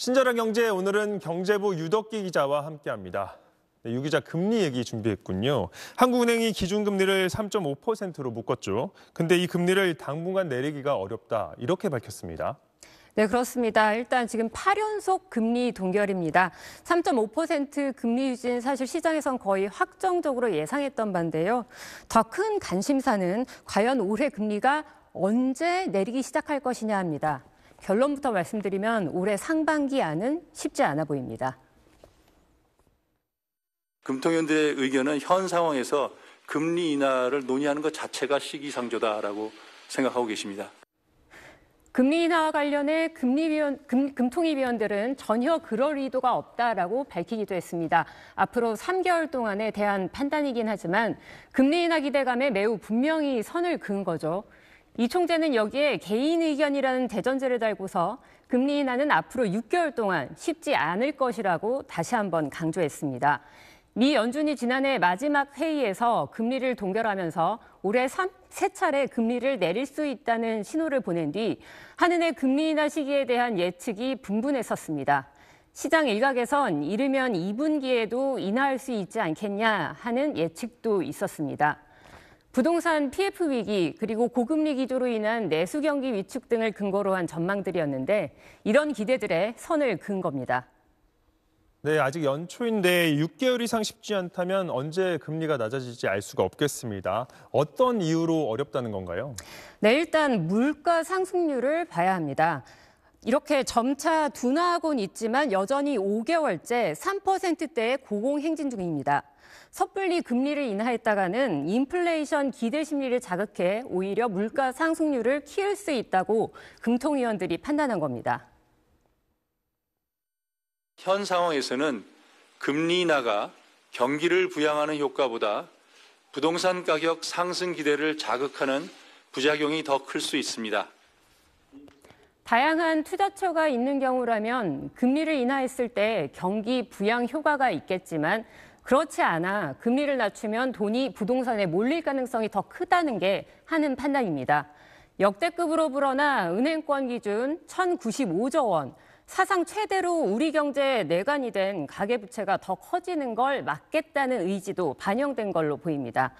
신절한 경제 오늘은 경제부 유덕기 기자와 함께합니다. 네, 유 기자 금리 얘기 준비했군요. 한국은행이 기준금리를 3.5%로 묶었죠. 근데 이 금리를 당분간 내리기가 어렵다 이렇게 밝혔습니다. 네, 그렇습니다. 일단 지금 8연속 금리 동결입니다. 3.5% 금리 유지는 사실 시장에선 거의 확정적으로 예상했던 반데요. 더 큰 관심사는 과연 올해 금리가 언제 내리기 시작할 것이냐 합니다. 결론부터 말씀드리면 올해 상반기 안은 쉽지 않아 보입니다. 금통연대의 의견은 현 상황에서 금리 인하를 논의하는 것 자체가 시기상조다라고 생각하고 계십니다. 금리 인하와 관련해 금리위원, 금, 금통위위원들은 전혀 그럴 의도가 없다라고 밝히기도 했습니다. 앞으로 3개월 동안에 대한 판단이긴 하지만 금리 인하 기대감에 매우 분명히 선을 그은 거죠. 이 총재는 여기에 개인 의견이라는 대전제를 달고서 금리 인하는 앞으로 6개월 동안 쉽지 않을 것이라고 다시 한번 강조했습니다. 미 연준이 지난해 마지막 회의에서 금리를 동결하면서 올해 세 차례 금리를 내릴 수 있다는 신호를 보낸 뒤 한은의 금리 인하 시기에 대한 예측이 분분했었습니다. 시장 일각에선 이르면 2분기에도 인하할 수 있지 않겠냐 하는 예측도 있었습니다. 부동산 PF 위기 그리고 고금리 기조로 인한 내수 경기 위축 등을 근거로 한 전망들이었는데 이런 기대들에 선을 긋 겁니다. 네, 아직 연초인데 6개월 이상 쉽지 않다면 언제 금리가 낮아질지 알 수가 없겠습니다. 어떤 이유로 어렵다는 건가요? 네, 일단 물가 상승률을 봐야 합니다. 이렇게 점차 둔화하곤 있지만 여전히 5개월째 3%대의 고공행진 중입니다. 섣불리 금리를 인하했다가는 인플레이션 기대 심리를 자극해 오히려 물가 상승률을 키울 수 있다고 금통위원들이 판단한 겁니다. 현 상황에서는 금리 인하가 경기를 부양하는 효과보다 부동산 가격 상승 기대를 자극하는 부작용이 더 클 수 있습니다. 다양한 투자처가 있는 경우라면 금리를 인하했을 때 경기 부양 효과가 있겠지만 그렇지 않아 금리를 낮추면 돈이 부동산에 몰릴 가능성이 더 크다는 게 하는 판단입니다. 역대급으로 불어나 은행권 기준 1,095조 원, 사상 최대로 우리 경제의 내관이 된 가계부채가 더 커지는 걸 막겠다는 의지도 반영된 걸로 보입니다.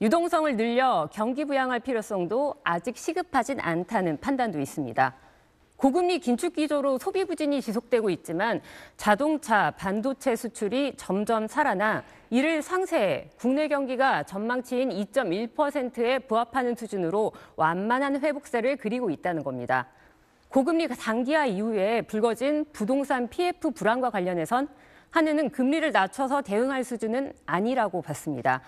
유동성을 늘려 경기 부양할 필요성도 아직 시급하진 않다는 판단도 있습니다. 고금리 긴축 기조로 소비 부진이 지속되고 있지만 자동차, 반도체 수출이 점점 살아나 이를 상세해 국내 경기가 전망치인 2.1%에 부합하는 수준으로 완만한 회복세를 그리고 있다는 겁니다. 고금리 장기화 이후에 불거진 부동산 PF 불안과 관련해선 한은은 금리를 낮춰서 대응할 수준은 아니라고 봤습니다.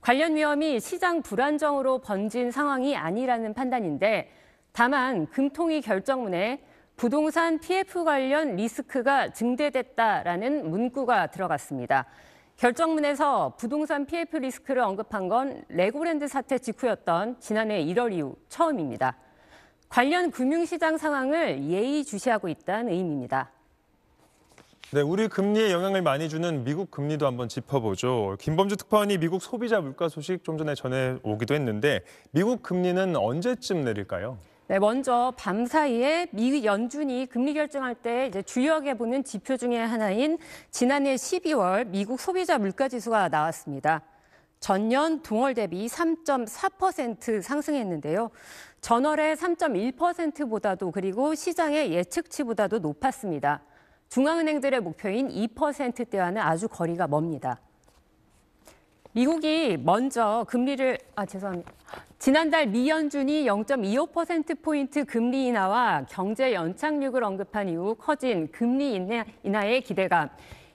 관련 위험이 시장 불안정으로 번진 상황이 아니라는 판단인데 다만 금통위 결정문에 부동산 PF 관련 리스크가 증대됐다라는 문구가 들어갔습니다. 결정문에서 부동산 PF 리스크를 언급한 건 레고랜드 사태 직후였던 지난해 1월 이후 처음입니다. 관련 금융시장 상황을 예의주시하고 있다는 의미입니다. 네, 우리 금리에 영향을 많이 주는 미국 금리도 한번 짚어보죠. 김범주 특파원이 미국 소비자 물가 소식 좀 전에 전해 오기도 했는데 미국 금리는 언제쯤 내릴까요? 네, 먼저 밤 사이에 미 연준이 금리 결정할 때 이제 주요하게 보는 지표 중의 하나인 지난해 12월 미국 소비자 물가 지수가 나왔습니다. 전년 동월 대비 3.4% 상승했는데요. 전월의 3.1%보다도 그리고 시장의 예측치보다도 높았습니다. 중앙은행들의 목표인 2%대와는 아주 거리가 멉니다. 미국이 먼저 금리를 아 죄송합니다. 지난달 미연준이 0.25%포인트 금리 인하와 경제 연착륙을 언급한 이후 커진 금리 인하의 기대감.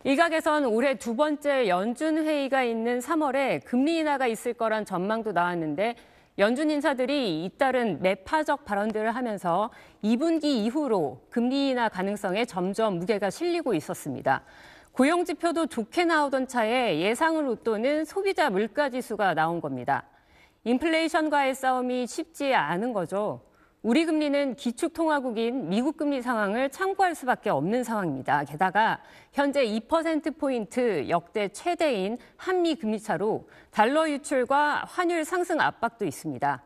일각에선 올해 두 번째 연준 회의가 있는 3월에 금리 인하가 있을 거란 전망도 나왔는데 연준 인사들이 잇따른 매파적 발언들을 하면서 2분기 이후로 금리 인하 가능성에 점점 무게가 실리고 있었습니다. 고용 지표도 좋게 나오던 차에 예상을 웃도는 소비자 물가 지수가 나온 겁니다. 인플레이션과의 싸움이 쉽지 않은 거죠. 우리 금리는 기축통화국인 미국 금리 상황을 참고할 수밖에 없는 상황입니다. 게다가 현재 2%포인트 역대 최대인 한미 금리차로 달러 유출과 환율 상승 압박도 있습니다.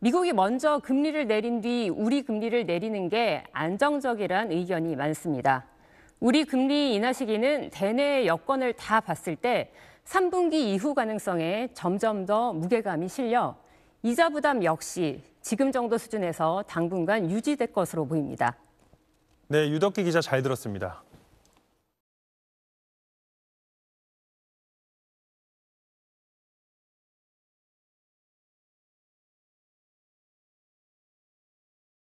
미국이 먼저 금리를 내린 뒤 우리 금리를 내리는 게 안정적이란 의견이 많습니다. 우리 금리 인하 시기는 대내의 여건을 다 봤을 때 3분기 이후 가능성에 점점 더 무게감이 실려 이자 부담 역시 지금 정도 수준에서 당분간 유지될 것으로 보입니다. 네, 유덕기 기자 잘 들었습니다.